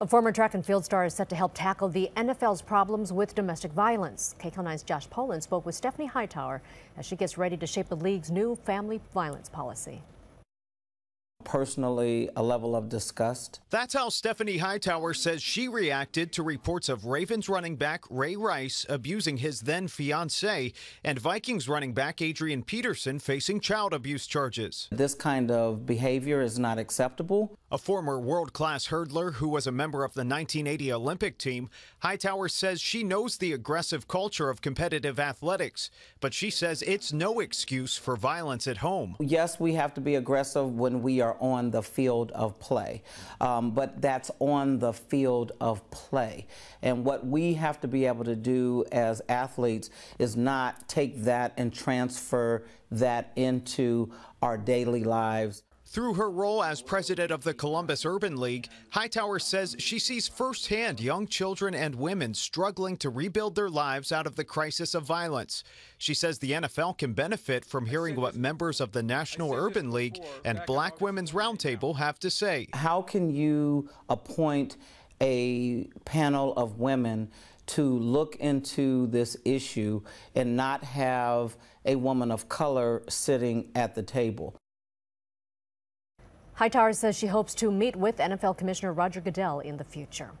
A former track and field star is set to help tackle the NFL's problems with domestic violence. KCAL9's Josh Poland spoke with Stephanie Hightower as she gets ready to shape the league's new family violence policy personally a level of disgust. That's how Stephanie Hightower says she reacted to reports of Ravens running back Ray Rice abusing his then fiance and Vikings running back Adrian Peterson facing child abuse charges. This kind of behavior is not acceptable. A former world class hurdler who was a member of the 1980 Olympic team, Hightower says she knows the aggressive culture of competitive athletics, but she says it's no excuse for violence at home. Yes, we have to be aggressive when we are on the field of play. Um, but that's on the field of play. And what we have to be able to do as athletes is not take that and transfer that into our daily lives. Through her role as president of the Columbus Urban League, Hightower says she sees firsthand young children and women struggling to rebuild their lives out of the crisis of violence. She says the NFL can benefit from hearing what members of the National Urban League and Black Women's Roundtable have to say. How can you appoint a panel of women to look into this issue and not have a woman of color sitting at the table. Hightower says she hopes to meet with NFL Commissioner Roger Goodell in the future.